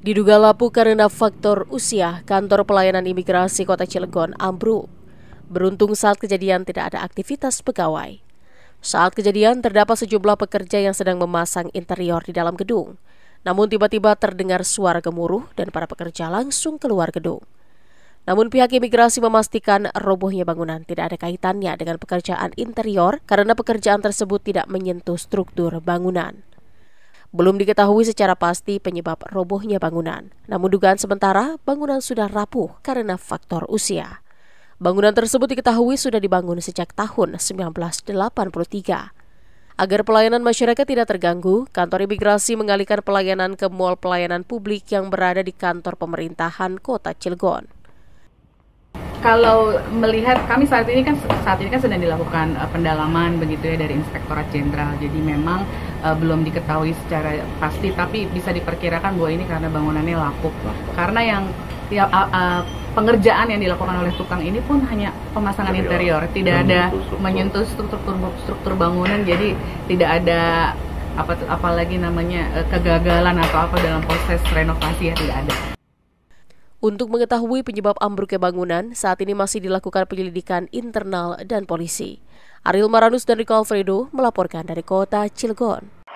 Diduga lapuk karena faktor usia, kantor pelayanan imigrasi kota Cilegon ambruk. Beruntung saat kejadian tidak ada aktivitas pegawai. Saat kejadian terdapat sejumlah pekerja yang sedang memasang interior di dalam gedung. Namun tiba-tiba terdengar suara gemuruh dan para pekerja langsung keluar gedung. Namun pihak imigrasi memastikan robohnya bangunan tidak ada kaitannya dengan pekerjaan interior karena pekerjaan tersebut tidak menyentuh struktur bangunan. Belum diketahui secara pasti penyebab robohnya bangunan, namun dugaan sementara bangunan sudah rapuh karena faktor usia. Bangunan tersebut diketahui sudah dibangun sejak tahun 1983. Agar pelayanan masyarakat tidak terganggu, kantor imigrasi mengalihkan pelayanan ke mall pelayanan publik yang berada di kantor pemerintahan Kota Cilegon. Kalau melihat kami saat ini kan saat ini kan sedang dilakukan eh, pendalaman begitu ya dari Inspektorat Jenderal. Jadi memang uh, belum diketahui secara pasti tapi bisa diperkirakan bahwa ini karena bangunannya lapuk karena yang ya, uh, uh, pengerjaan yang dilakukan oleh tukang ini pun hanya pemasangan interior, tidak ada menyentuh struktur struktur bangunan jadi tidak ada apa apalagi namanya eh, kegagalan atau apa dalam proses renovasi ya tidak ada untuk mengetahui penyebab ambruknya bangunan, saat ini masih dilakukan penyelidikan internal dan polisi. Ariel Maranus dan Rico Alfredo melaporkan dari kota Cilegon.